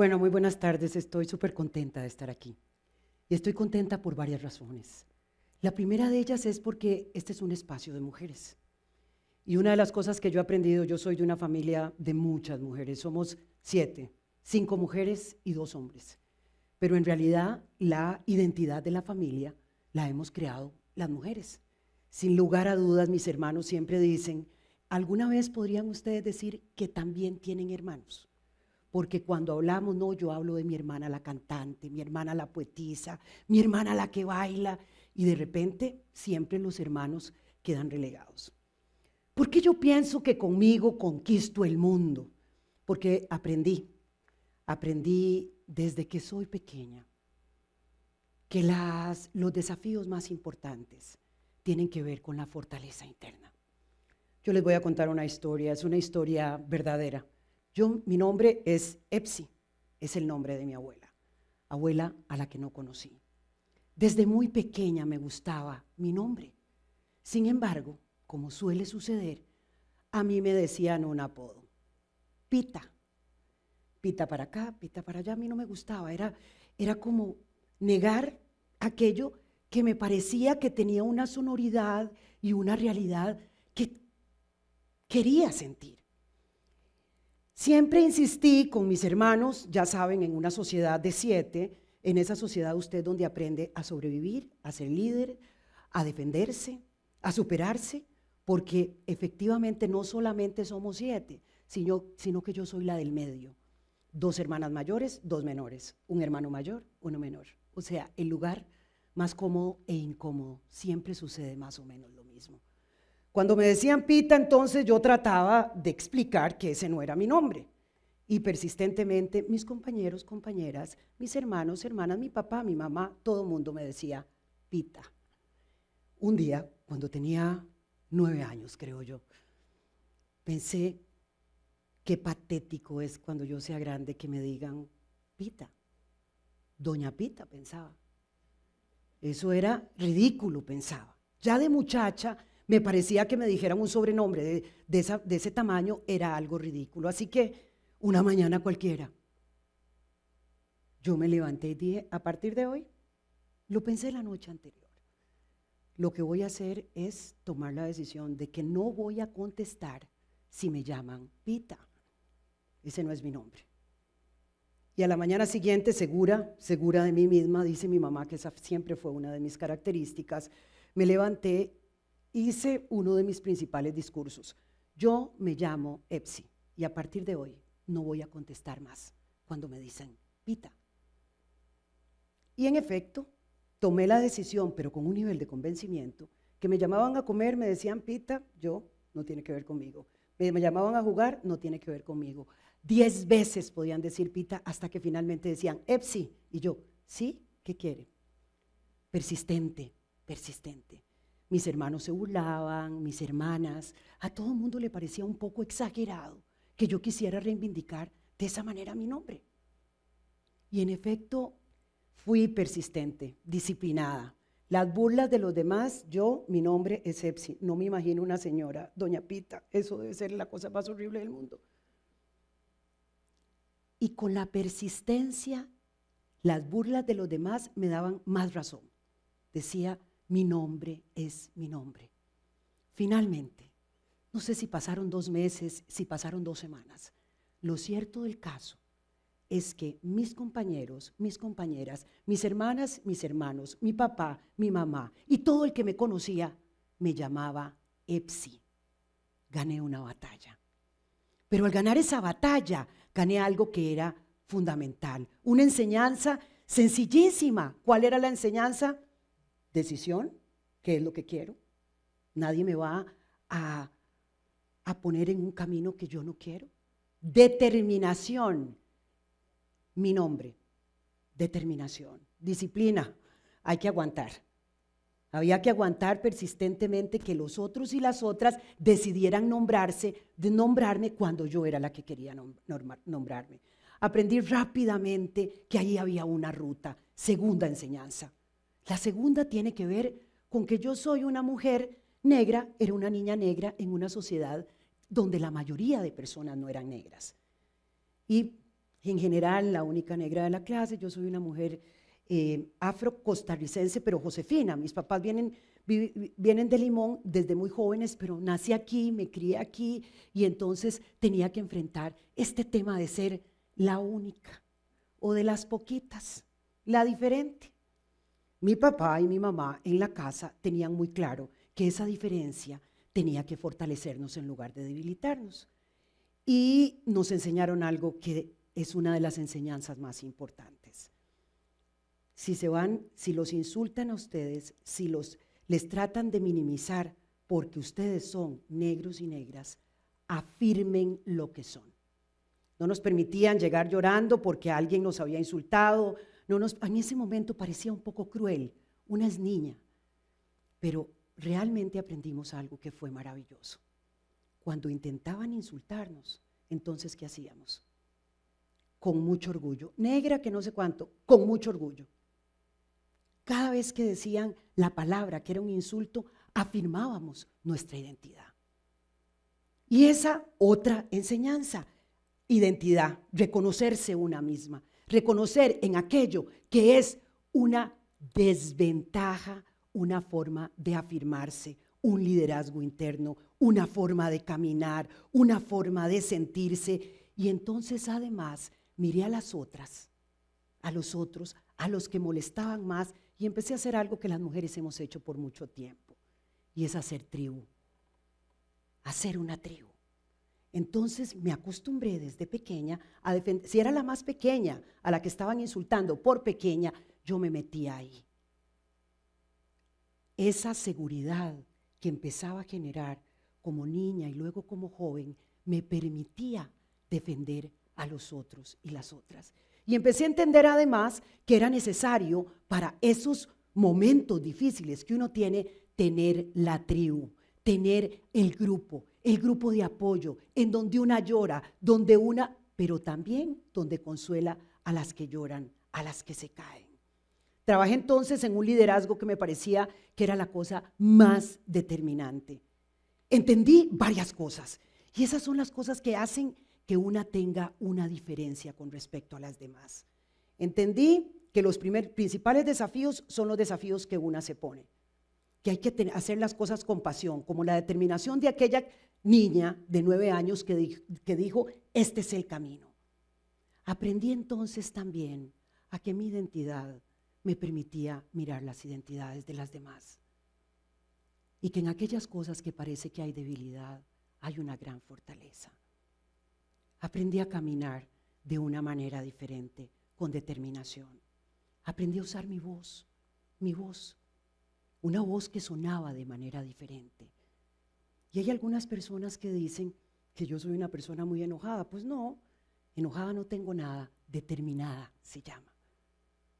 Bueno, muy buenas tardes. Estoy súper contenta de estar aquí. Y estoy contenta por varias razones. La primera de ellas es porque este es un espacio de mujeres. Y una de las cosas que yo he aprendido, yo soy de una familia de muchas mujeres, somos siete, cinco mujeres y dos hombres. Pero en realidad la identidad de la familia la hemos creado las mujeres. Sin lugar a dudas, mis hermanos siempre dicen, ¿alguna vez podrían ustedes decir que también tienen hermanos? Porque cuando hablamos, no, yo hablo de mi hermana la cantante, mi hermana la poetisa, mi hermana la que baila. Y de repente siempre los hermanos quedan relegados. ¿Por qué yo pienso que conmigo conquisto el mundo? Porque aprendí, aprendí desde que soy pequeña que las, los desafíos más importantes tienen que ver con la fortaleza interna. Yo les voy a contar una historia, es una historia verdadera. Yo, mi nombre es Epsi, es el nombre de mi abuela, abuela a la que no conocí. Desde muy pequeña me gustaba mi nombre. Sin embargo, como suele suceder, a mí me decían un apodo, Pita. Pita para acá, pita para allá, a mí no me gustaba, era, era como negar aquello que me parecía que tenía una sonoridad y una realidad que quería sentir. Siempre insistí con mis hermanos, ya saben, en una sociedad de siete, en esa sociedad usted donde aprende a sobrevivir, a ser líder, a defenderse, a superarse, porque efectivamente no solamente somos siete, sino, sino que yo soy la del medio. Dos hermanas mayores, dos menores, un hermano mayor, uno menor. O sea, el lugar más cómodo e incómodo. Siempre sucede más o menos lo mismo. Cuando me decían Pita, entonces yo trataba de explicar que ese no era mi nombre. Y persistentemente mis compañeros, compañeras, mis hermanos, hermanas, mi papá, mi mamá, todo el mundo me decía Pita. Un día, cuando tenía nueve años, creo yo, pensé, qué patético es cuando yo sea grande que me digan Pita. Doña Pita, pensaba. Eso era ridículo, pensaba. Ya de muchacha me parecía que me dijeran un sobrenombre de, ese tamaño, era algo ridículo. Así que una mañana cualquiera, yo me levanté y dije, a partir de hoy, lo pensé la noche anterior, lo que voy a hacer es tomar la decisión de que no voy a contestar si me llaman Pita. Ese no es mi nombre. Y a la mañana siguiente, segura, segura de mí misma, dice mi mamá que esa siempre fue una de mis características, me levanté hice uno de mis principales discursos. Yo me llamo Epsi y a partir de hoy no voy a contestar más cuando me dicen Pita. Y en efecto, tomé la decisión, pero con un nivel de convencimiento, que me llamaban a comer, me decían Pita, yo, no tiene que ver conmigo. Me, llamaban a jugar, no tiene que ver conmigo. Diez veces podían decir Pita hasta que finalmente decían Epsi. Y yo, sí, ¿qué quiere? Persistente, persistente. Mis hermanos se burlaban, mis hermanas, a todo el mundo le parecía un poco exagerado que yo quisiera reivindicar de esa manera mi nombre. Y en efecto, fui persistente, disciplinada. Las burlas de los demás, yo, mi nombre es Epsi. No me imagino una señora, doña Pita, eso debe ser la cosa más horrible del mundo. Y con la persistencia, las burlas de los demás me daban más razón. Decía, mi nombre es mi nombre. Finalmente, no sé si pasaron dos meses, si pasaron dos semanas. Lo cierto del caso es que mis compañeros, mis compañeras, mis hermanas, mis hermanos, mi papá, mi mamá y todo el que me conocía me llamaba Epsi. Gané una batalla. Pero al ganar esa batalla, gané algo que era fundamental, una enseñanza sencillísima. ¿Cuál era la enseñanza? decisión, qué es lo que quiero. Nadie me va a, a poner en un camino que yo no quiero. Determinación, mi nombre. Determinación, disciplina, hay que aguantar. Había que aguantar persistentemente que los otros y las otras decidieran nombrarse, de nombrarme cuando yo era la que quería nombrarme. Aprendí rápidamente que ahí había una ruta, segunda enseñanza. La segunda tiene que ver con que yo soy una mujer negra, era una niña negra en una sociedad donde la mayoría de personas no eran negras. Y en general, la única negra de la clase, yo soy una mujer eh, afro-costarricense, pero josefina. Mis papás vienen, vienen de Limón desde muy jóvenes, pero nací aquí, me crié aquí, y entonces tenía que enfrentar este tema de ser la única o de las poquitas, la diferente. Mi papá y mi mamá en la casa tenían muy claro que esa diferencia tenía que fortalecernos en lugar de debilitarnos. Y nos enseñaron algo que es una de las enseñanzas más importantes. Si se van, si los insultan a ustedes, si los les tratan de minimizar porque ustedes son negros y negras, afirmen lo que son. No nos permitían llegar llorando porque alguien nos había insultado, en ese momento parecía un poco cruel, una es niña, pero realmente aprendimos algo que fue maravilloso. Cuando intentaban insultarnos, entonces, ¿qué hacíamos? Con mucho orgullo. Negra que no sé cuánto, con mucho orgullo. Cada vez que decían la palabra, que era un insulto, afirmábamos nuestra identidad. Y esa otra enseñanza, identidad, reconocerse una misma reconocer en aquello que es una desventaja, una forma de afirmarse, un liderazgo interno, una forma de caminar, una forma de sentirse. Y entonces además miré a las otras, a los otros, a los que molestaban más y empecé a hacer algo que las mujeres hemos hecho por mucho tiempo. Y es hacer tribu, hacer una tribu. Entonces me acostumbré desde pequeña a defender, si era la más pequeña a la que estaban insultando por pequeña, yo me metía ahí. Esa seguridad que empezaba a generar como niña y luego como joven me permitía defender a los otros y las otras. Y empecé a entender además que era necesario para esos momentos difíciles que uno tiene tener la tribu, tener el grupo, el grupo de apoyo, en donde una llora, donde una, pero también donde consuela a las que lloran, a las que se caen. Trabajé entonces en un liderazgo que me parecía que era la cosa más determinante. Entendí varias cosas y esas son las cosas que hacen que una tenga una diferencia con respecto a las demás. Entendí que los principales desafíos son los desafíos que una se pone que hay que hacer las cosas con pasión, como la determinación de aquella niña de nueve años que, dijo, este es el camino. Aprendí entonces también a que mi identidad me permitía mirar las identidades de las demás y que en aquellas cosas que parece que hay debilidad hay una gran fortaleza. Aprendí a caminar de una manera diferente, con determinación. Aprendí a usar mi voz, mi voz una voz que sonaba de manera diferente. Y hay algunas personas que dicen que yo soy una persona muy enojada. Pues no, enojada no tengo nada, determinada se llama.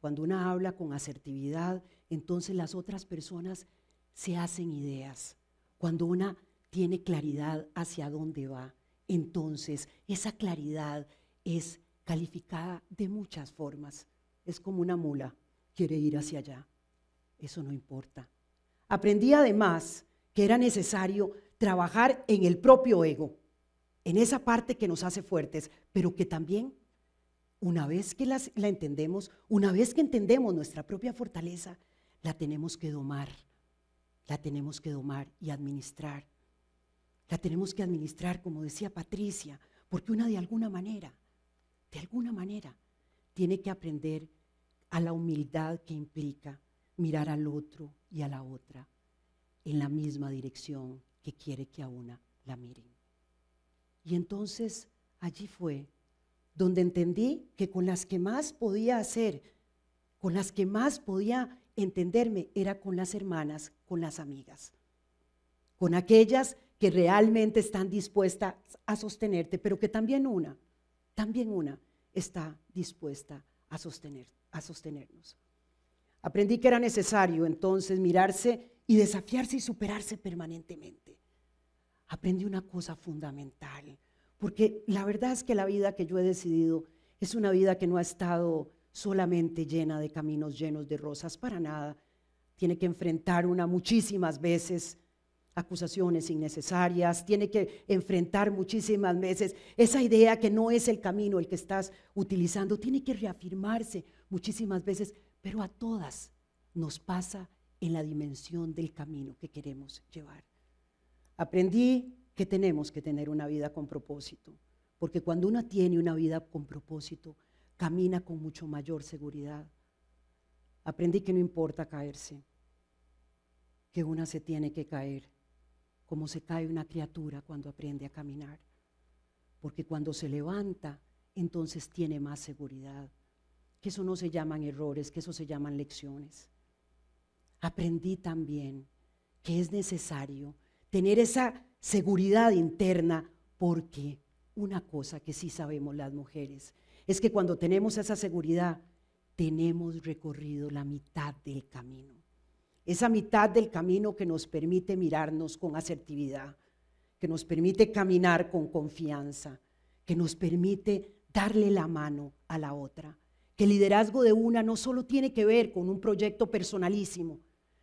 Cuando una habla con asertividad, entonces las otras personas se hacen ideas. Cuando una tiene claridad hacia dónde va, entonces esa claridad es calificada de muchas formas. Es como una mula, quiere ir hacia allá. Eso no importa. Aprendí además que era necesario trabajar en el propio ego, en esa parte que nos hace fuertes, pero que también, una vez que la entendemos, una vez que entendemos nuestra propia fortaleza, la tenemos que domar, la tenemos que domar y administrar. La tenemos que administrar, como decía Patricia, porque una de alguna manera, de alguna manera, tiene que aprender a la humildad que implica mirar al otro y a la otra en la misma dirección que quiere que a una la miren. Y entonces allí fue donde entendí que con las que más podía hacer, con las que más podía entenderme, era con las hermanas, con las amigas, con aquellas que realmente están dispuestas a sostenerte, pero que también una, también una está dispuesta a, sostener, a sostenernos. Aprendí que era necesario entonces mirarse y desafiarse y superarse permanentemente. Aprendí una cosa fundamental, porque la verdad es que la vida que yo he decidido es una vida que no ha estado solamente llena de caminos llenos de rosas, para nada. Tiene que enfrentar una muchísimas veces acusaciones innecesarias, tiene que enfrentar muchísimas veces esa idea que no es el camino el que estás utilizando, tiene que reafirmarse muchísimas veces pero a todas nos pasa en la dimensión del camino que queremos llevar. Aprendí que tenemos que tener una vida con propósito, porque cuando una tiene una vida con propósito, camina con mucho mayor seguridad. Aprendí que no importa caerse, que una se tiene que caer, como se cae una criatura cuando aprende a caminar, porque cuando se levanta, entonces tiene más seguridad que eso no se llaman errores, que eso se llaman lecciones. Aprendí también que es necesario tener esa seguridad interna porque una cosa que sí sabemos las mujeres es que cuando tenemos esa seguridad, tenemos recorrido la mitad del camino. Esa mitad del camino que nos permite mirarnos con asertividad, que nos permite caminar con confianza, que nos permite darle la mano a la otra, que el liderazgo de una no solo tiene que ver con un proyecto personalísimo,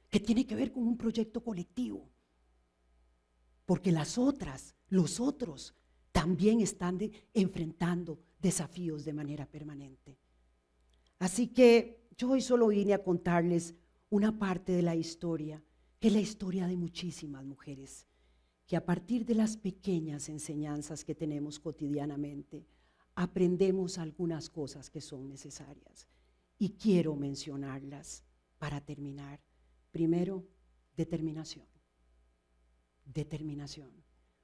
que tiene que ver con un proyecto colectivo. Porque las otras, los otros, también están enfrentando desafíos de manera permanente. Así que yo hoy solo vine a contarles una parte de la historia, que es la historia de muchísimas mujeres, que a partir de las pequeñas enseñanzas que tenemos cotidianamente, aprendemos algunas cosas que son necesarias y quiero mencionarlas para terminar. Primero, determinación. Determinación.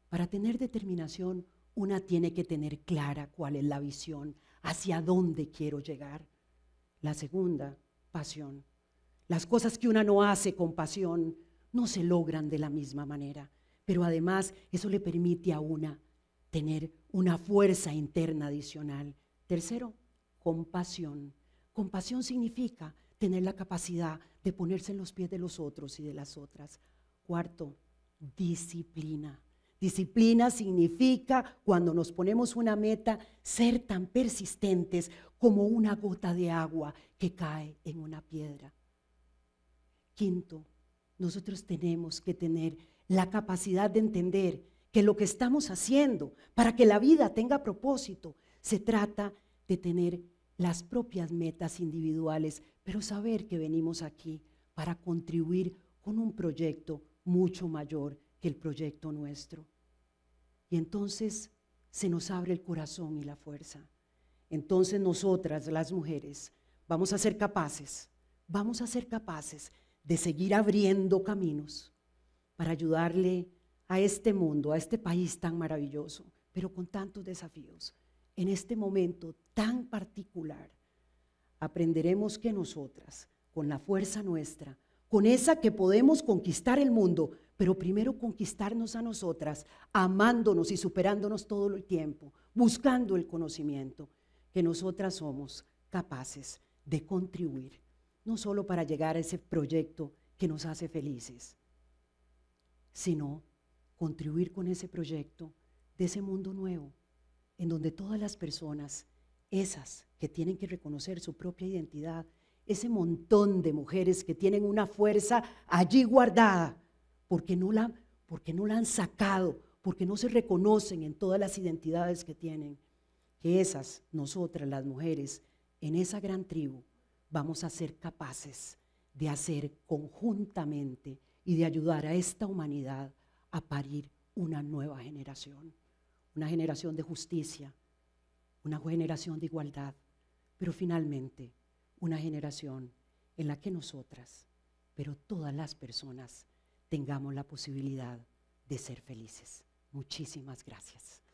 Para tener determinación, una tiene que tener clara cuál es la visión, hacia dónde quiero llegar. La segunda, pasión. Las cosas que una no hace con pasión no se logran de la misma manera, pero además eso le permite a una tener una fuerza interna adicional. Tercero, compasión. Compasión significa tener la capacidad de ponerse en los pies de los otros y de las otras. Cuarto, disciplina. Disciplina significa cuando nos ponemos una meta ser tan persistentes como una gota de agua que cae en una piedra. Quinto, nosotros tenemos que tener la capacidad de entender que lo que estamos haciendo para que la vida tenga propósito se trata de tener las propias metas individuales, pero saber que venimos aquí para contribuir con un proyecto mucho mayor que el proyecto nuestro. Y entonces se nos abre el corazón y la fuerza. Entonces nosotras, las mujeres, vamos a ser capaces, vamos a ser capaces de seguir abriendo caminos para ayudarle a este mundo, a este país tan maravilloso, pero con tantos desafíos. En este momento tan particular, aprenderemos que nosotras, con la fuerza nuestra, con esa que podemos conquistar el mundo, pero primero conquistarnos a nosotras, amándonos y superándonos todo el tiempo, buscando el conocimiento, que nosotras somos capaces de contribuir, no solo para llegar a ese proyecto que nos hace felices, sino contribuir con ese proyecto de ese mundo nuevo, en donde todas las personas, esas que tienen que reconocer su propia identidad, ese montón de mujeres que tienen una fuerza allí guardada, porque no la, porque no la han sacado, porque no se reconocen en todas las identidades que tienen, que esas, nosotras las mujeres, en esa gran tribu, vamos a ser capaces de hacer conjuntamente y de ayudar a esta humanidad a parir una nueva generación, una generación de justicia, una generación de igualdad, pero finalmente una generación en la que nosotras, pero todas las personas, tengamos la posibilidad de ser felices. Muchísimas gracias.